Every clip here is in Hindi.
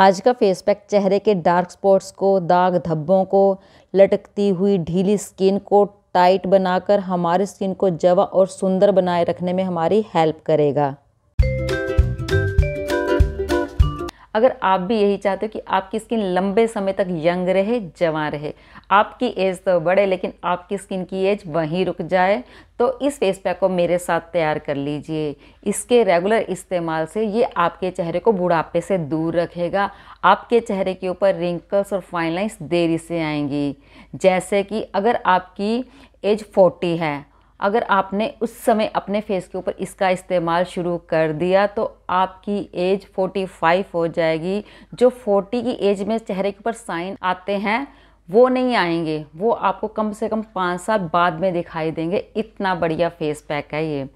आज का फेस पैक चेहरे के डार्क स्पॉट्स को दाग धब्बों को लटकती हुई ढीली स्किन को टाइट बनाकर हमारी स्किन को जवा और सुंदर बनाए रखने में हमारी हेल्प करेगा अगर आप भी यही चाहते हो कि आपकी स्किन लंबे समय तक यंग रहे जवान रहे आपकी एज तो बढ़े लेकिन आपकी स्किन की एज वहीं रुक जाए तो इस फेस पैक को मेरे साथ तैयार कर लीजिए इसके रेगुलर इस्तेमाल से ये आपके चेहरे को बुढ़ापे से दूर रखेगा आपके चेहरे के ऊपर रिंकल्स और फाइन लाइंस देरी से आएंगी जैसे कि अगर आपकी एज 40 है अगर आपने उस समय अपने फेस के ऊपर इसका इस्तेमाल शुरू कर दिया तो आपकी एज 45 हो जाएगी जो 40 की एज में चेहरे के ऊपर साइन आते हैं वो नहीं आएंगे वो आपको कम से कम पाँच साल बाद में दिखाई देंगे इतना बढ़िया फेस पैक है ये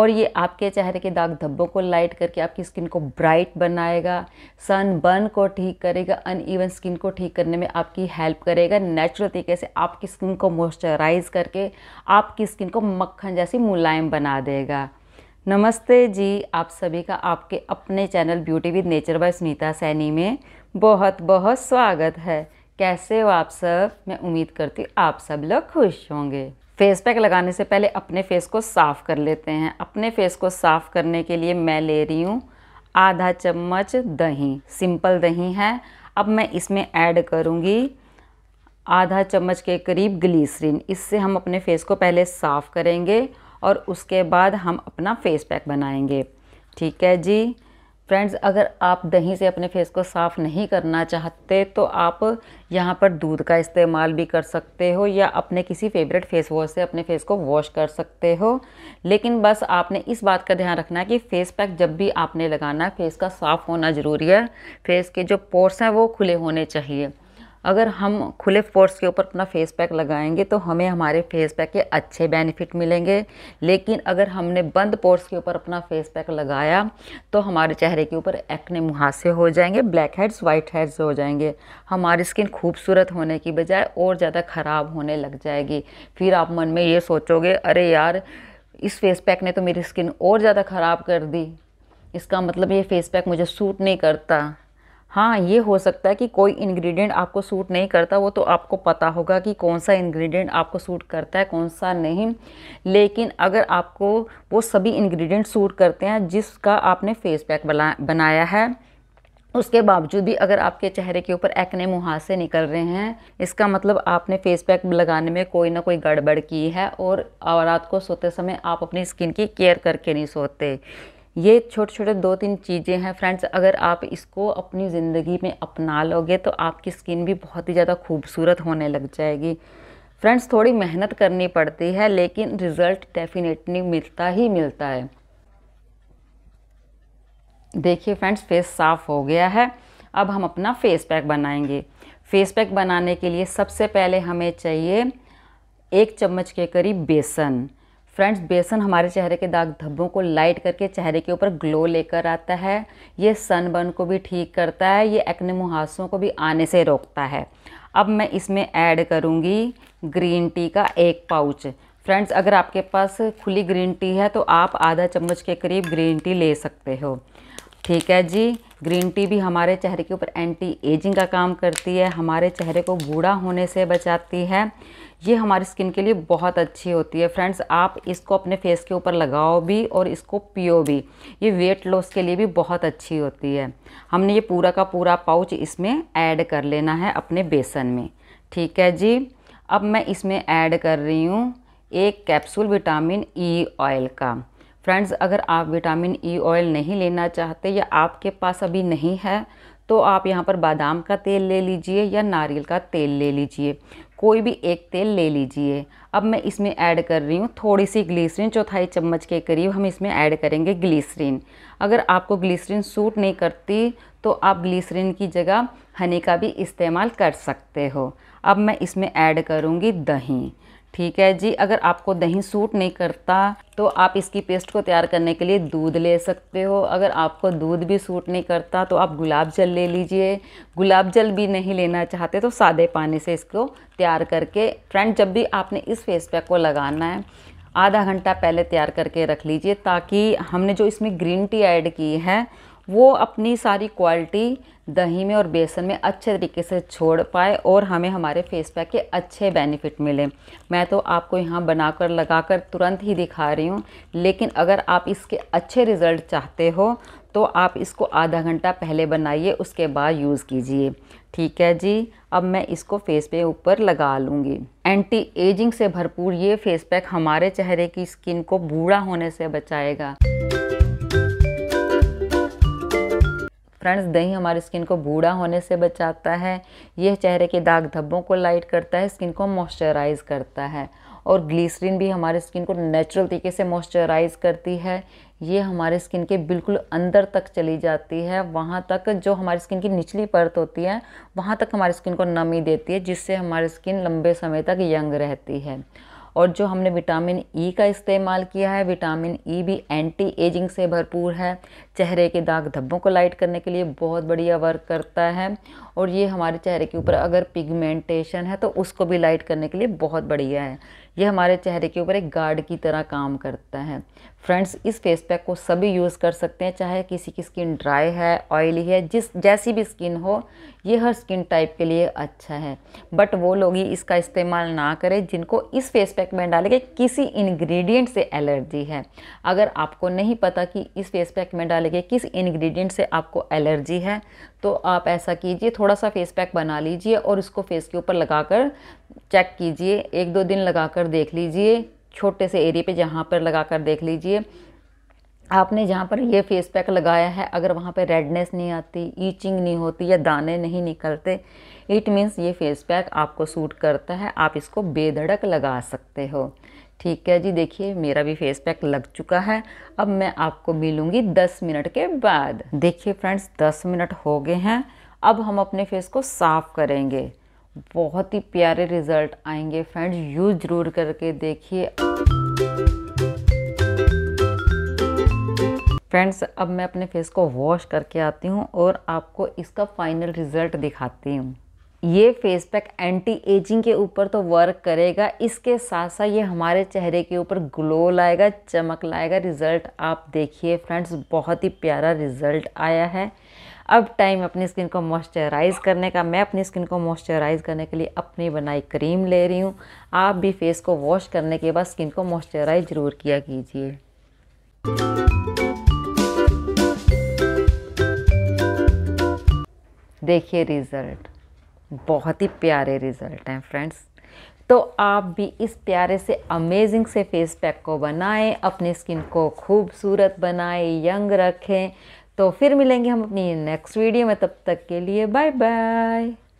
और ये आपके चेहरे के दाग धब्बों को लाइट करके आपकी स्किन को ब्राइट बनाएगा सन बर्न को ठीक करेगा अन ईवन स्किन को ठीक करने में आपकी हेल्प करेगा नेचुरल तरीके से आपकी स्किन को मॉइस्चराइज करके आपकी स्किन को मक्खन जैसी मुलायम बना देगा नमस्ते जी आप सभी का आपके अपने channel beauty with nature by Smita Saini में बहुत बहुत स्वागत है कैसे हो आप सब मैं उम्मीद करती हूँ आप सब लोग खुश होंगे फेस पैक लगाने से पहले अपने फेस को साफ़ कर लेते हैं अपने फेस को साफ़ करने के लिए मैं ले रही हूँ आधा चम्मच दही सिंपल दही है अब मैं इसमें ऐड करूँगी आधा चम्मच के करीब ग्लीसरीन इससे हम अपने फेस को पहले साफ़ करेंगे और उसके बाद हम अपना फेस पैक बनाएंगे ठीक है जी फ्रेंड्स अगर आप दही से अपने फेस को साफ़ नहीं करना चाहते तो आप यहाँ पर दूध का इस्तेमाल भी कर सकते हो या अपने किसी फेवरेट फेस वॉश से अपने फेस को वॉश कर सकते हो लेकिन बस आपने इस बात का ध्यान रखना है कि फेस पैक जब भी आपने लगाना है फेस का साफ़ होना ज़रूरी है फेस के जो पोर्स हैं वो खुले होने चाहिए अगर हम खुले पोर्ट्स के ऊपर अपना फेस पैक लगाएंगे तो हमें हमारे फेस पैक के अच्छे बेनिफिट मिलेंगे लेकिन अगर हमने बंद पोर्ट्स के ऊपर अपना फेस पैक लगाया तो हमारे चेहरे के ऊपर एक्ने मुहासे हो जाएंगे ब्लैक हेड्स वाइट हेड्स हो जाएंगे हमारी स्किन खूबसूरत होने की बजाय और ज़्यादा ख़राब होने लग जाएगी फिर आप मन में ये सोचोगे अरे यार इस फेस पैक ने तो मेरी स्किन और ज़्यादा ख़राब कर दी इसका मतलब ये फेस पैक मुझे सूट नहीं करता हाँ ये हो सकता है कि कोई इंग्रेडिएंट आपको सूट नहीं करता वो तो आपको पता होगा कि कौन सा इंग्रेडिएंट आपको सूट करता है कौन सा नहीं लेकिन अगर आपको वो सभी इंग्रेडिएंट सूट करते हैं जिसका आपने फेस पैक बना बनाया है उसके बावजूद भी अगर आपके चेहरे के ऊपर एक्ने मुहासे निकल रहे हैं इसका मतलब आपने फेस पैक लगाने में कोई ना कोई गड़बड़ की है और रात को सोते समय आप अपनी स्किन की केयर करके नहीं सोते ये छोटे छोटे दो तीन चीज़ें हैं फ्रेंड्स अगर आप इसको अपनी ज़िंदगी में अपना लोगे तो आपकी स्किन भी बहुत ही ज़्यादा खूबसूरत होने लग जाएगी फ्रेंड्स थोड़ी मेहनत करनी पड़ती है लेकिन रिज़ल्ट डेफिनेटली मिलता ही मिलता है देखिए फ्रेंड्स फेस साफ़ हो गया है अब हम अपना फेस पैक बनाएंगे फेस पैक बनाने के लिए सबसे पहले हमें चाहिए एक चम्मच के करीब बेसन फ्रेंड्स बेसन हमारे चेहरे के दाग धब्बों को लाइट करके चेहरे के ऊपर ग्लो लेकर आता है ये सनबर्न को भी ठीक करता है ये एक्ने मुहासों को भी आने से रोकता है अब मैं इसमें ऐड करूँगी ग्रीन टी का एक पाउच फ्रेंड्स अगर आपके पास खुली ग्रीन टी है तो आप आधा चम्मच के करीब ग्रीन टी ले सकते हो ठीक है जी ग्रीन टी भी हमारे चेहरे के ऊपर एंटी एजिंग का काम करती है हमारे चेहरे को बूढ़ा होने से बचाती है ये हमारी स्किन के लिए बहुत अच्छी होती है फ्रेंड्स आप इसको अपने फेस के ऊपर लगाओ भी और इसको पियो भी ये वेट लॉस के लिए भी बहुत अच्छी होती है हमने ये पूरा का पूरा पाउच इसमें ऐड कर लेना है अपने बेसन में ठीक है जी अब मैं इसमें ऐड कर रही हूँ एक कैप्सूल विटामिन ई ऑयल का फ्रेंड्स अगर आप विटामिन ई e ऑयल नहीं लेना चाहते या आपके पास अभी नहीं है तो आप यहाँ पर बादाम का तेल ले लीजिए या नारियल का तेल ले लीजिए कोई भी एक तेल ले लीजिए अब मैं इसमें ऐड कर रही हूँ थोड़ी सी ग्लीसरीन चौथाई चम्मच के करीब हम इसमें ऐड करेंगे ग्लीसरीन अगर आपको ग्लीसरीन सूट नहीं करती तो आप ग्लीसरीन की जगह हनी का भी इस्तेमाल कर सकते हो अब मैं इसमें ऐड करूँगी दही ठीक है जी अगर आपको दही सूट नहीं करता तो आप इसकी पेस्ट को तैयार करने के लिए दूध ले सकते हो अगर आपको दूध भी सूट नहीं करता तो आप गुलाब जल ले लीजिए गुलाब जल भी नहीं लेना चाहते तो सादे पानी से इसको तैयार करके फ्रेंड जब भी आपने इस फेस पैक को लगाना है आधा घंटा पहले तैयार करके रख लीजिए ताकि हमने जो इसमें ग्रीन टी ऐड की है वो अपनी सारी क्वालिटी दही में और बेसन में अच्छे तरीके से छोड़ पाए और हमें हमारे फेस पैक के अच्छे बेनिफिट मिले मैं तो आपको यहाँ बनाकर लगाकर तुरंत ही दिखा रही हूँ लेकिन अगर आप इसके अच्छे रिज़ल्ट चाहते हो तो आप इसको आधा घंटा पहले बनाइए उसके बाद यूज़ कीजिए ठीक है जी अब मैं इसको फेस पे ऊपर लगा लूँगी एंटी एजिंग से भरपूर ये फेस पैक हमारे चेहरे की स्किन को बूढ़ा होने से बचाएगा फ्रेंड्स दही हमारी स्किन को बूढ़ा होने से बचाता है यह चेहरे के दाग धब्बों को लाइट करता है स्किन को मॉइस्चराइज करता है और ग्लीसरीन भी हमारे स्किन को नेचुरल तरीके से मॉइस्चराइज करती है ये हमारे स्किन के बिल्कुल अंदर तक चली जाती है वहाँ तक जो हमारी स्किन की निचली परत होती है वहाँ तक हमारी स्किन को नमी देती है जिससे हमारी स्किन लंबे समय तक यंग रहती है और जो हमने विटामिन ई e का इस्तेमाल किया है विटामिन ई e भी एंटी एजिंग से भरपूर है चेहरे के दाग धब्बों को लाइट करने के लिए बहुत बढ़िया वर्क करता है और ये हमारे चेहरे के ऊपर अगर पिगमेंटेशन है तो उसको भी लाइट करने के लिए बहुत बढ़िया है ये हमारे चेहरे के ऊपर एक गार्ड की तरह काम करता है फ्रेंड्स इस फेस पैक को सभी यूज़ कर सकते हैं चाहे किसी की स्किन ड्राई है ऑयली है जिस जैसी भी स्किन हो ये हर स्किन टाइप के लिए अच्छा है बट वो लोग ही इसका इस्तेमाल ना करें जिनको इस फेस पैक में डाले गए किसी इंग्रेडिएंट से एलर्जी है अगर आपको नहीं पता कि इस फेस पैक में डाले गए किस इंग्रेडिएंट से आपको एलर्जी है तो आप ऐसा कीजिए थोड़ा सा फेस पैक बना लीजिए और इसको फेस के ऊपर लगाकर चेक कीजिए एक दो दिन लगाकर देख लीजिए छोटे से एरिए पे जहाँ पर लगाकर देख लीजिए आपने जहाँ पर ये फेस पैक लगाया है अगर वहाँ पर रेडनेस नहीं आती ईचिंग नहीं होती या दाने नहीं निकलते इट मीन्स ये फेस पैक आपको सूट करता है आप इसको बेधड़क लगा सकते हो ठीक है जी देखिए मेरा भी फेस पैक लग चुका है अब मैं आपको मिलूँगी दस मिनट के बाद देखिए फ्रेंड्स दस मिनट हो गए हैं अब हम अपने फेस को साफ़ करेंगे बहुत ही प्यारे रिजल्ट आएंगे फ्रेंड्स यूज़ ज़रूर करके देखिए फ्रेंड्स अब मैं अपने फेस को वॉश करके आती हूँ और आपको इसका फाइनल रिज़ल्ट दिखाती हूँ ये फेस पैक एंटी एजिंग के ऊपर तो वर्क करेगा इसके साथ साथ ये हमारे चेहरे के ऊपर ग्लो लाएगा चमक लाएगा रिज़ल्ट आप देखिए फ्रेंड्स बहुत ही प्यारा रिज़ल्ट आया है अब टाइम अपनी स्किन को मॉइस्चराइज़ करने का मैं अपनी स्किन को मॉइस्चराइज़ करने के लिए अपनी बनाई क्रीम ले रही हूँ आप भी फेस को वॉश करने के बाद स्किन को मॉइस्चराइज ज़रूर किया कीजिए देखिए रिज़ल्ट बहुत ही प्यारे रिजल्ट हैं फ्रेंड्स तो आप भी इस प्यारे से अमेजिंग से फेस पैक को बनाएं अपने स्किन को खूबसूरत बनाएं यंग रखें तो फिर मिलेंगे हम अपनी नेक्स्ट वीडियो में तब तक के लिए बाय बाय